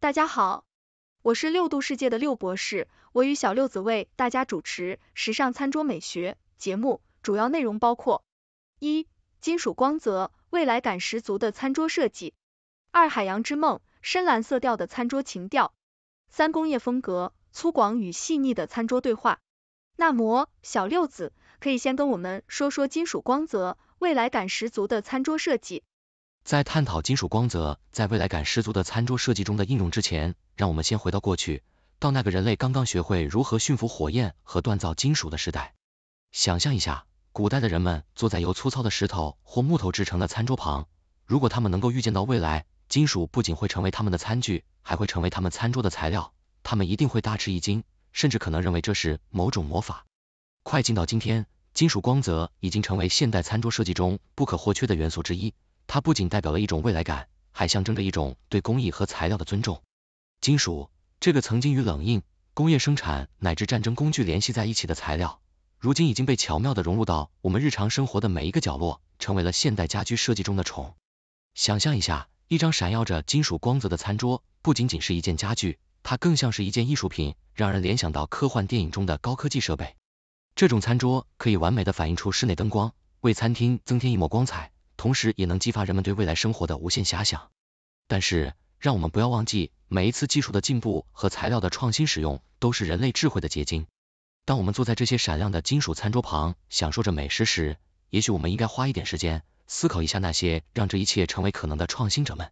大家好，我是六度世界的六博士，我与小六子为大家主持《时尚餐桌美学》节目，主要内容包括：一、金属光泽，未来感十足的餐桌设计；二、海洋之梦，深蓝色调的餐桌情调；三、工业风格，粗犷与细腻的餐桌对话。那么，小六子可以先跟我们说说金属光泽，未来感十足的餐桌设计。在探讨金属光泽在未来感十足的餐桌设计中的应用之前，让我们先回到过去，到那个人类刚刚学会如何驯服火焰和锻造金属的时代。想象一下，古代的人们坐在由粗糙的石头或木头制成的餐桌旁，如果他们能够预见到未来，金属不仅会成为他们的餐具，还会成为他们餐桌的材料，他们一定会大吃一惊，甚至可能认为这是某种魔法。快进到今天，金属光泽已经成为现代餐桌设计中不可或缺的元素之一。它不仅代表了一种未来感，还象征着一种对工艺和材料的尊重。金属，这个曾经与冷硬、工业生产乃至战争工具联系在一起的材料，如今已经被巧妙的融入到我们日常生活的每一个角落，成为了现代家居设计中的宠。想象一下，一张闪耀着金属光泽的餐桌，不仅仅是一件家具，它更像是一件艺术品，让人联想到科幻电影中的高科技设备。这种餐桌可以完美的反映出室内灯光，为餐厅增添一抹光彩。同时也能激发人们对未来生活的无限遐想。但是，让我们不要忘记，每一次技术的进步和材料的创新使用，都是人类智慧的结晶。当我们坐在这些闪亮的金属餐桌旁，享受着美食时，也许我们应该花一点时间，思考一下那些让这一切成为可能的创新者们。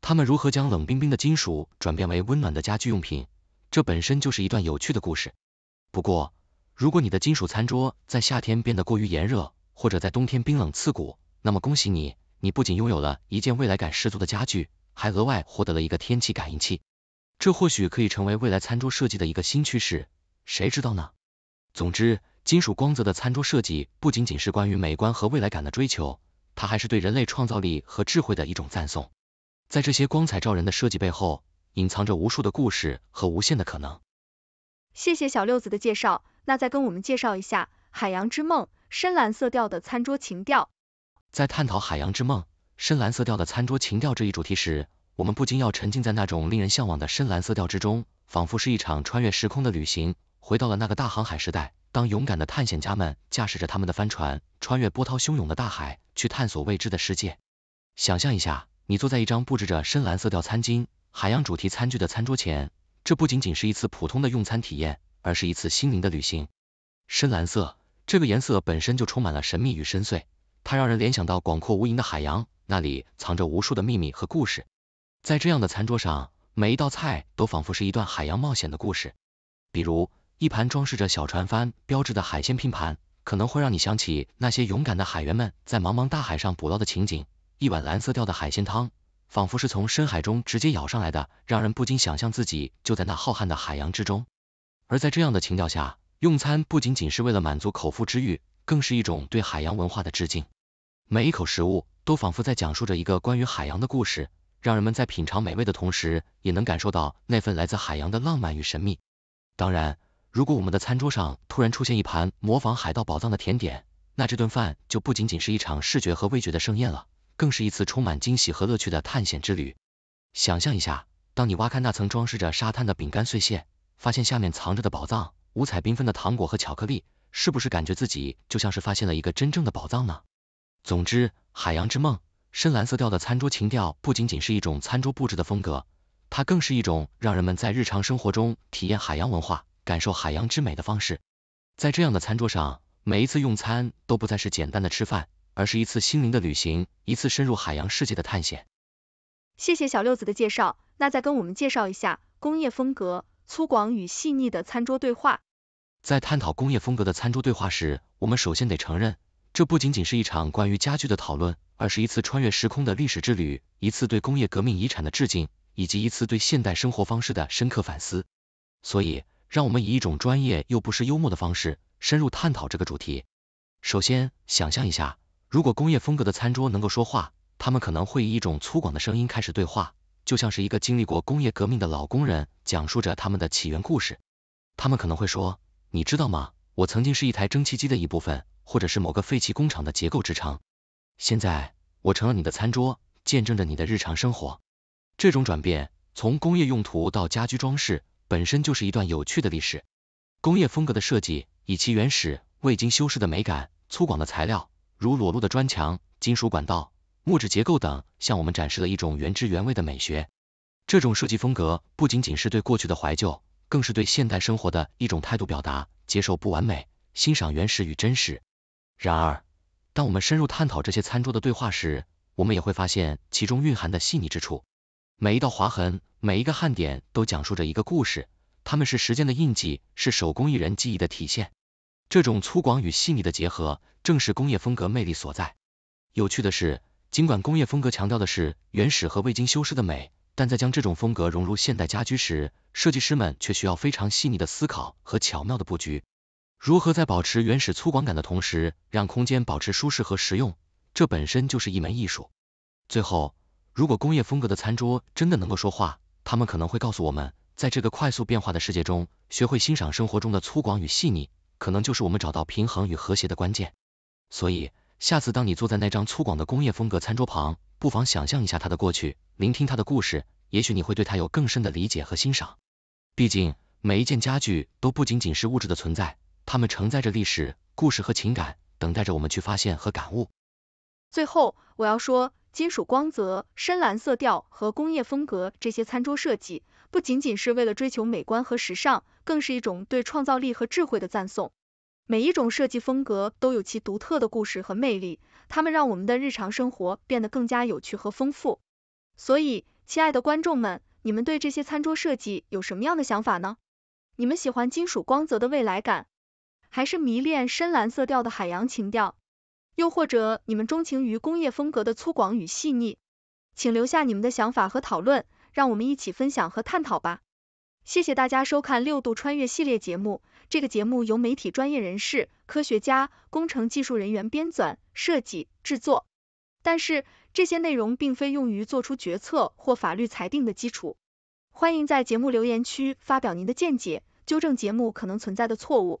他们如何将冷冰冰的金属转变为温暖的家居用品，这本身就是一段有趣的故事。不过，如果你的金属餐桌在夏天变得过于炎热，或者在冬天冰冷刺骨，那么恭喜你，你不仅拥有了一件未来感十足的家具，还额外获得了一个天气感应器。这或许可以成为未来餐桌设计的一个新趋势，谁知道呢？总之，金属光泽的餐桌设计不仅仅是关于美观和未来感的追求，它还是对人类创造力和智慧的一种赞颂。在这些光彩照人的设计背后，隐藏着无数的故事和无限的可能。谢谢小六子的介绍，那再跟我们介绍一下海洋之梦深蓝色调的餐桌情调。在探讨海洋之梦、深蓝色调的餐桌情调这一主题时，我们不禁要沉浸在那种令人向往的深蓝色调之中，仿佛是一场穿越时空的旅行，回到了那个大航海时代。当勇敢的探险家们驾驶着他们的帆船，穿越波涛汹涌的大海，去探索未知的世界。想象一下，你坐在一张布置着深蓝色调餐巾、海洋主题餐具的餐桌前，这不仅仅是一次普通的用餐体验，而是一次心灵的旅行。深蓝色，这个颜色本身就充满了神秘与深邃。它让人联想到广阔无垠的海洋，那里藏着无数的秘密和故事。在这样的餐桌上，每一道菜都仿佛是一段海洋冒险的故事。比如一盘装饰着小船帆标志的海鲜拼盘，可能会让你想起那些勇敢的海员们在茫茫大海上捕捞的情景。一碗蓝色调的海鲜汤，仿佛是从深海中直接舀上来的，让人不禁想象自己就在那浩瀚的海洋之中。而在这样的情调下，用餐不仅仅是为了满足口腹之欲，更是一种对海洋文化的致敬。每一口食物都仿佛在讲述着一个关于海洋的故事，让人们在品尝美味的同时，也能感受到那份来自海洋的浪漫与神秘。当然，如果我们的餐桌上突然出现一盘模仿海盗宝藏的甜点，那这顿饭就不仅仅是一场视觉和味觉的盛宴了，更是一次充满惊喜和乐趣的探险之旅。想象一下，当你挖开那层装饰着沙滩的饼干碎屑，发现下面藏着的宝藏——五彩缤纷的糖果和巧克力，是不是感觉自己就像是发现了一个真正的宝藏呢？总之，海洋之梦，深蓝色调的餐桌情调不仅仅是一种餐桌布置的风格，它更是一种让人们在日常生活中体验海洋文化、感受海洋之美的方式。在这样的餐桌上，每一次用餐都不再是简单的吃饭，而是一次心灵的旅行，一次深入海洋世界的探险。谢谢小六子的介绍，那再跟我们介绍一下工业风格粗犷与细腻的餐桌对话。在探讨工业风格的餐桌对话时，我们首先得承认。这不仅仅是一场关于家具的讨论，而是一次穿越时空的历史之旅，一次对工业革命遗产的致敬，以及一次对现代生活方式的深刻反思。所以，让我们以一种专业又不失幽默的方式，深入探讨这个主题。首先，想象一下，如果工业风格的餐桌能够说话，他们可能会以一种粗犷的声音开始对话，就像是一个经历过工业革命的老工人讲述着他们的起源故事。他们可能会说：“你知道吗？我曾经是一台蒸汽机的一部分。”或者是某个废弃工厂的结构支撑，现在我成了你的餐桌，见证着你的日常生活。这种转变，从工业用途到家居装饰，本身就是一段有趣的历史。工业风格的设计，以其原始、未经修饰的美感、粗犷的材料，如裸露的砖墙、金属管道、木质结构等，向我们展示了一种原汁原味的美学。这种设计风格不仅仅是对过去的怀旧，更是对现代生活的一种态度表达：接受不完美，欣赏原始与真实。然而，当我们深入探讨这些餐桌的对话时，我们也会发现其中蕴含的细腻之处。每一道划痕，每一个焊点，都讲述着一个故事。它们是时间的印记，是手工艺人技艺的体现。这种粗犷与细腻的结合，正是工业风格魅力所在。有趣的是，尽管工业风格强调的是原始和未经修饰的美，但在将这种风格融入现代家居时，设计师们却需要非常细腻的思考和巧妙的布局。如何在保持原始粗犷感的同时，让空间保持舒适和实用，这本身就是一门艺术。最后，如果工业风格的餐桌真的能够说话，他们可能会告诉我们，在这个快速变化的世界中，学会欣赏生活中的粗犷与细腻，可能就是我们找到平衡与和谐的关键。所以，下次当你坐在那张粗犷的工业风格餐桌旁，不妨想象一下它的过去，聆听它的故事，也许你会对它有更深的理解和欣赏。毕竟，每一件家具都不仅仅是物质的存在。它们承载着历史、故事和情感，等待着我们去发现和感悟。最后，我要说，金属光泽、深蓝色调和工业风格这些餐桌设计，不仅仅是为了追求美观和时尚，更是一种对创造力和智慧的赞颂。每一种设计风格都有其独特的故事和魅力，它们让我们的日常生活变得更加有趣和丰富。所以，亲爱的观众们，你们对这些餐桌设计有什么样的想法呢？你们喜欢金属光泽的未来感？还是迷恋深蓝色调的海洋情调，又或者你们钟情于工业风格的粗犷与细腻，请留下你们的想法和讨论，让我们一起分享和探讨吧。谢谢大家收看六度穿越系列节目，这个节目由媒体专业人士、科学家、工程技术人员编纂、设计、制作，但是这些内容并非用于做出决策或法律裁定的基础。欢迎在节目留言区发表您的见解，纠正节目可能存在的错误。